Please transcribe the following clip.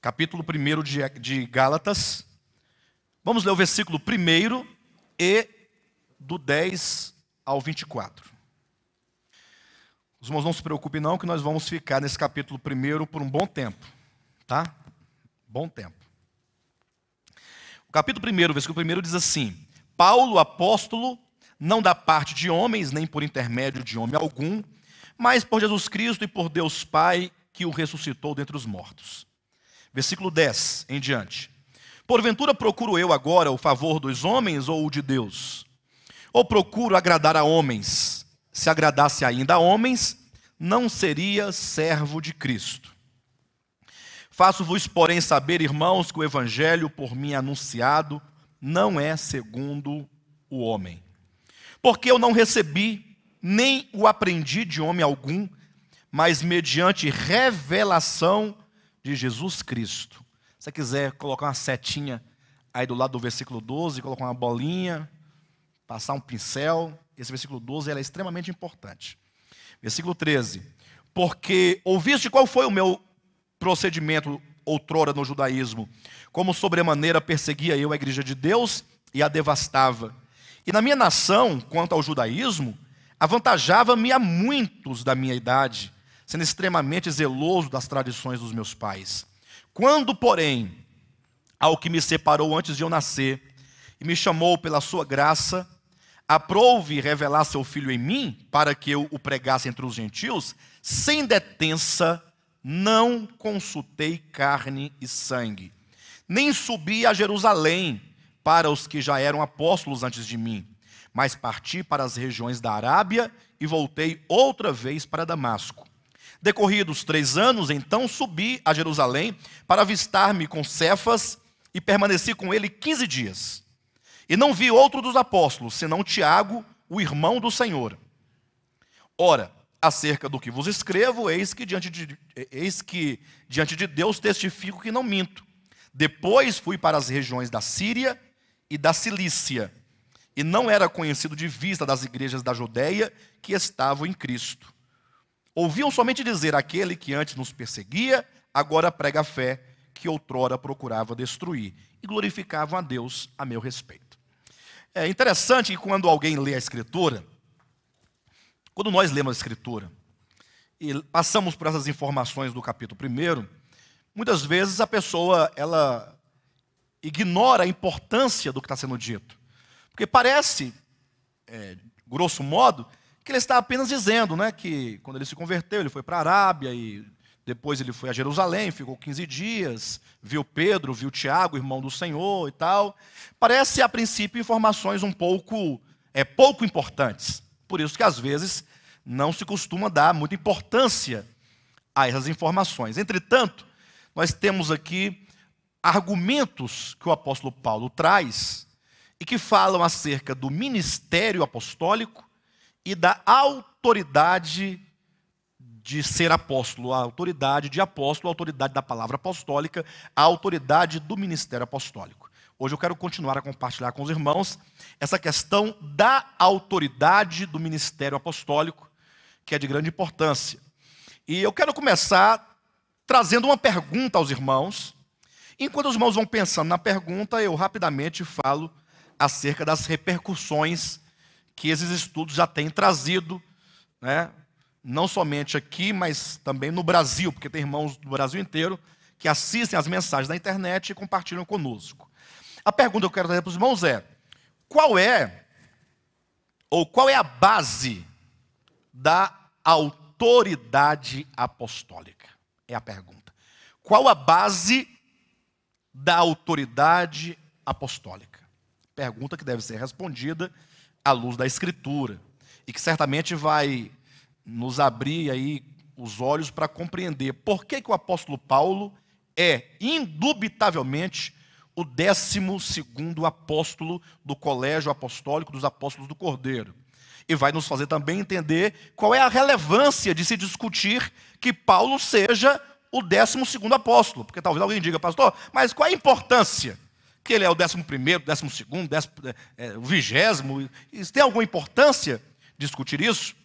capítulo 1 de, Gálatas. Vamos ler o versículo 1 e do 10 ao 24. Os irmãos não se preocupem não, que nós vamos ficar nesse capítulo 1 por um bom tempo, tá? Bom tempo. O capítulo 1, versículo 1 diz assim: Paulo, apóstolo, não da parte de homens, nem por intermédio de homem algum, mas por Jesus Cristo e por Deus Pai, que o ressuscitou dentre os mortos Versículo 10 em diante. Porventura procuro eu agora o favor dos homens ou o de Deus? Ou procuro agradar a homens? Se agradasse ainda a homens, não seria servo de Cristo. Faço-vos, porém, saber, irmãos, que o evangelho por mim anunciado não é segundo o homem. Porque eu não recebi, nem o aprendi de homem algum, mas mediante revelação de Jesus Cristo. Se você quiser colocar uma setinha aí do lado do versículo 12, colocar uma bolinha, passar um pincel, esse versículo 12 é extremamente importante. Versículo 13: Porque ouviste qual foi o meu procedimento outrora no judaísmo, como sobremaneira perseguia eu a igreja de Deus e a devastava. E na minha nação, quanto ao judaísmo, avantajava-me a muitos da minha idade, sendo extremamente zeloso das tradições dos meus pais. Quando, porém, ao que me separou antes de eu nascer e me chamou pela sua graça, aprouve revelar seu filho em mim, para que eu o pregasse entre os gentios, sem detença, não consultei carne e sangue, nem subi a Jerusalém para os que já eram apóstolos antes de mim, mas parti para as regiões da Arábia e voltei outra vez para Damasco. Decorridos três anos, então subi a Jerusalém para avistar-me com Cefas e permaneci com ele quinze dias. E não vi outro dos apóstolos, senão Tiago, o irmão do Senhor. Ora, acerca do que vos escrevo, eis que diante de, eis que, diante de Deus testifico que não minto. Depois fui para as regiões da Síria e da Cilícia, e não era conhecido de vista das igrejas da Judéia que estavam em Cristo. Ouviam somente dizer: aquele que antes nos perseguia, agora prega a fé que outrora procurava destruir. E glorificavam a Deus a meu respeito. É interessante que quando alguém lê a Escritura, quando nós lemos a Escritura e passamos por essas informações do capítulo 1, muitas vezes a pessoa ela ignora a importância do que está sendo dito. Porque parece, é, grosso modo, que ele está apenas dizendo né, que quando ele se converteu, ele foi para a Arábia e depois ele foi a Jerusalém, ficou 15 dias, viu Pedro, viu Tiago, irmão do Senhor e tal. Parece, a princípio, informações um pouco, é, pouco importantes. Por isso que, às vezes, não se costuma dar muita importância a essas informações. Entretanto, nós temos aqui argumentos que o apóstolo Paulo traz e que falam acerca do ministério apostólico, e da autoridade de ser apóstolo, a autoridade de apóstolo, a autoridade da palavra apostólica, a autoridade do ministério apostólico. Hoje eu quero continuar a compartilhar com os irmãos essa questão da autoridade do ministério apostólico, que é de grande importância. E eu quero começar trazendo uma pergunta aos irmãos. Enquanto os irmãos vão pensando na pergunta, eu rapidamente falo acerca das repercussões que esses estudos já têm trazido, né, não somente aqui, mas também no Brasil, porque tem irmãos do Brasil inteiro que assistem às mensagens na internet e compartilham conosco. A pergunta que eu quero fazer para os irmãos é: qual é ou qual é a base da autoridade apostólica? É a pergunta. Qual a base da autoridade apostólica? Pergunta que deve ser respondida à luz da Escritura e que certamente vai nos abrir aí os olhos para compreender por que, que o apóstolo Paulo é indubitavelmente o décimo segundo apóstolo do colégio apostólico dos apóstolos do Cordeiro. E vai nos fazer também entender qual é a relevância de se discutir que Paulo seja o décimo segundo apóstolo. Porque talvez alguém diga, pastor, mas qual é a importância? que ele é o décimo primeiro, décimo segundo, décimo, é, é o vigésimo. Isso tem alguma importância discutir isso?